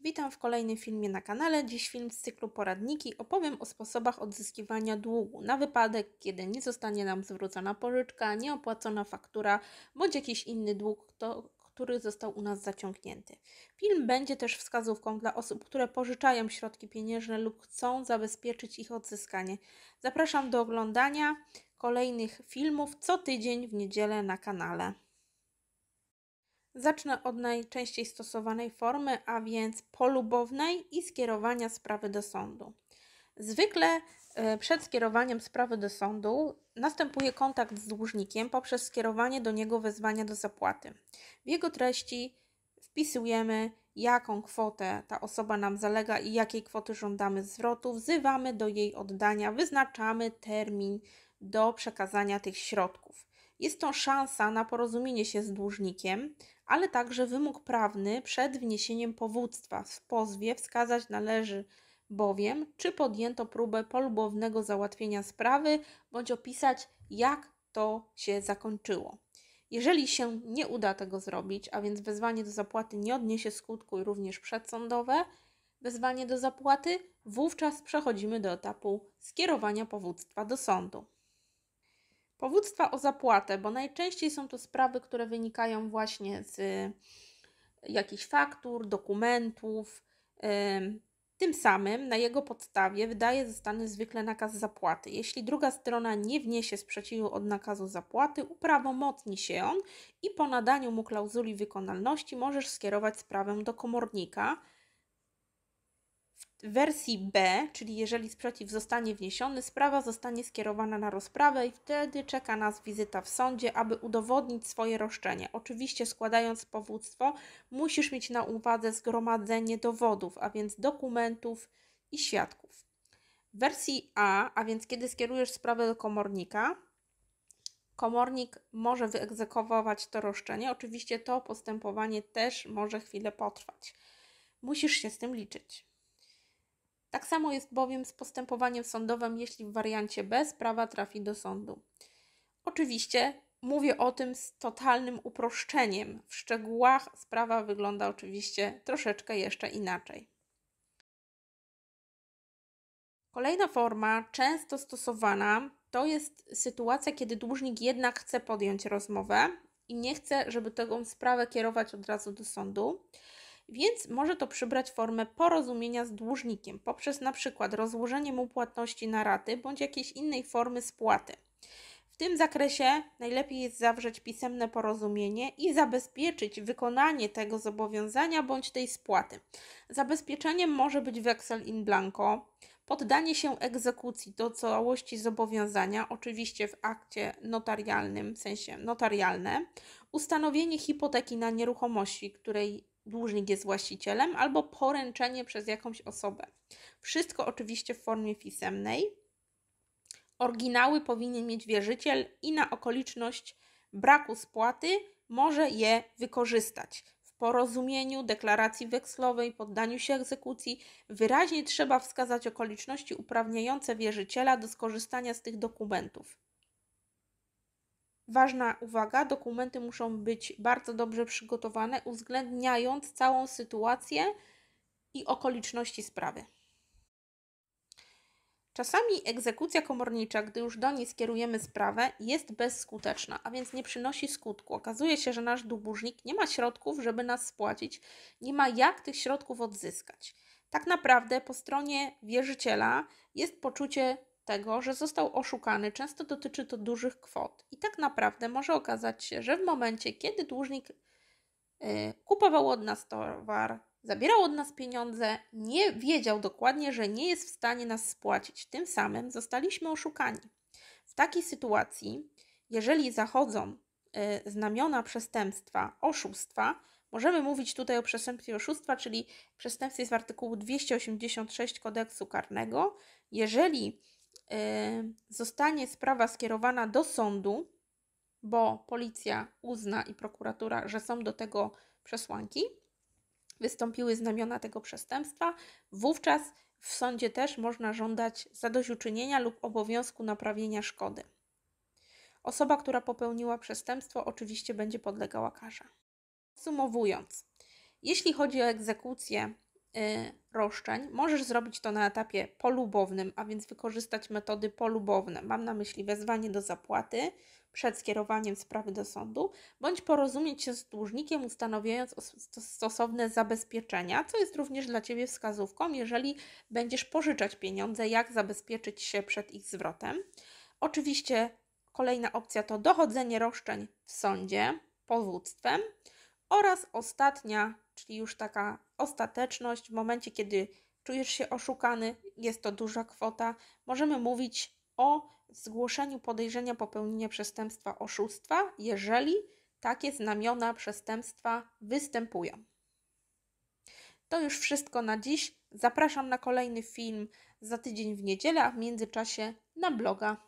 Witam w kolejnym filmie na kanale. Dziś film z cyklu poradniki. Opowiem o sposobach odzyskiwania długu na wypadek, kiedy nie zostanie nam zwrócona pożyczka, nieopłacona faktura bądź jakiś inny dług, który został u nas zaciągnięty. Film będzie też wskazówką dla osób, które pożyczają środki pieniężne lub chcą zabezpieczyć ich odzyskanie. Zapraszam do oglądania kolejnych filmów co tydzień w niedzielę na kanale. Zacznę od najczęściej stosowanej formy, a więc polubownej i skierowania sprawy do sądu. Zwykle e, przed skierowaniem sprawy do sądu następuje kontakt z dłużnikiem poprzez skierowanie do niego wezwania do zapłaty. W jego treści wpisujemy, jaką kwotę ta osoba nam zalega i jakiej kwoty żądamy zwrotu, wzywamy do jej oddania, wyznaczamy termin do przekazania tych środków. Jest to szansa na porozumienie się z dłużnikiem, ale także wymóg prawny przed wniesieniem powództwa. W pozwie wskazać należy bowiem, czy podjęto próbę polubownego załatwienia sprawy, bądź opisać, jak to się zakończyło. Jeżeli się nie uda tego zrobić, a więc wezwanie do zapłaty nie odniesie skutku i również przedsądowe wezwanie do zapłaty, wówczas przechodzimy do etapu skierowania powództwa do sądu. Powództwa o zapłatę, bo najczęściej są to sprawy, które wynikają właśnie z y, jakichś faktur, dokumentów. Tym samym na jego podstawie wydaje zostany zwykle nakaz zapłaty. Jeśli druga strona nie wniesie sprzeciwu od nakazu zapłaty, uprawomocni się on i po nadaniu mu klauzuli wykonalności możesz skierować sprawę do komornika, w wersji B, czyli jeżeli sprzeciw zostanie wniesiony, sprawa zostanie skierowana na rozprawę i wtedy czeka nas wizyta w sądzie, aby udowodnić swoje roszczenie. Oczywiście składając powództwo, musisz mieć na uwadze zgromadzenie dowodów, a więc dokumentów i świadków. W wersji A, a więc kiedy skierujesz sprawę do komornika, komornik może wyegzekwować to roszczenie. Oczywiście to postępowanie też może chwilę potrwać. Musisz się z tym liczyć. Tak samo jest bowiem z postępowaniem sądowym, jeśli w wariancie B sprawa trafi do sądu. Oczywiście mówię o tym z totalnym uproszczeniem. W szczegółach sprawa wygląda oczywiście troszeczkę jeszcze inaczej. Kolejna forma, często stosowana, to jest sytuacja, kiedy dłużnik jednak chce podjąć rozmowę i nie chce, żeby tę sprawę kierować od razu do sądu więc może to przybrać formę porozumienia z dłużnikiem poprzez na przykład rozłożenie mu płatności na raty bądź jakiejś innej formy spłaty. W tym zakresie najlepiej jest zawrzeć pisemne porozumienie i zabezpieczyć wykonanie tego zobowiązania bądź tej spłaty. Zabezpieczeniem może być weksel in blanco, poddanie się egzekucji do całości zobowiązania, oczywiście w akcie notarialnym, w sensie notarialne, ustanowienie hipoteki na nieruchomości, której dłużnik jest właścicielem, albo poręczenie przez jakąś osobę. Wszystko oczywiście w formie pisemnej. Oryginały powinien mieć wierzyciel i na okoliczność braku spłaty może je wykorzystać. W porozumieniu, deklaracji wekslowej, poddaniu się egzekucji wyraźnie trzeba wskazać okoliczności uprawniające wierzyciela do skorzystania z tych dokumentów. Ważna uwaga, dokumenty muszą być bardzo dobrze przygotowane, uwzględniając całą sytuację i okoliczności sprawy. Czasami egzekucja komornicza, gdy już do niej skierujemy sprawę, jest bezskuteczna, a więc nie przynosi skutku. Okazuje się, że nasz dłużnik nie ma środków, żeby nas spłacić, nie ma jak tych środków odzyskać. Tak naprawdę po stronie wierzyciela jest poczucie tego, że został oszukany, często dotyczy to dużych kwot. I tak naprawdę może okazać się, że w momencie, kiedy dłużnik y, kupował od nas towar, zabierał od nas pieniądze, nie wiedział dokładnie, że nie jest w stanie nas spłacić. Tym samym zostaliśmy oszukani. W takiej sytuacji, jeżeli zachodzą y, znamiona przestępstwa, oszustwa, Możemy mówić tutaj o przestępstwie oszustwa, czyli przestępstwie z artykułu 286 kodeksu karnego. Jeżeli Y, zostanie sprawa skierowana do sądu, bo policja uzna i prokuratura, że są do tego przesłanki, wystąpiły znamiona tego przestępstwa, wówczas w sądzie też można żądać zadośćuczynienia lub obowiązku naprawienia szkody. Osoba, która popełniła przestępstwo, oczywiście będzie podlegała karze. Sumowując, jeśli chodzi o egzekucję Y, roszczeń. Możesz zrobić to na etapie polubownym, a więc wykorzystać metody polubowne. Mam na myśli wezwanie do zapłaty przed skierowaniem sprawy do sądu, bądź porozumieć się z dłużnikiem, ustanawiając stosowne zabezpieczenia, co jest również dla Ciebie wskazówką, jeżeli będziesz pożyczać pieniądze, jak zabezpieczyć się przed ich zwrotem. Oczywiście kolejna opcja to dochodzenie roszczeń w sądzie powództwem oraz ostatnia czyli już taka ostateczność w momencie, kiedy czujesz się oszukany, jest to duża kwota, możemy mówić o zgłoszeniu podejrzenia popełnienia przestępstwa oszustwa, jeżeli takie znamiona przestępstwa występują. To już wszystko na dziś. Zapraszam na kolejny film za tydzień w niedzielę, a w międzyczasie na bloga.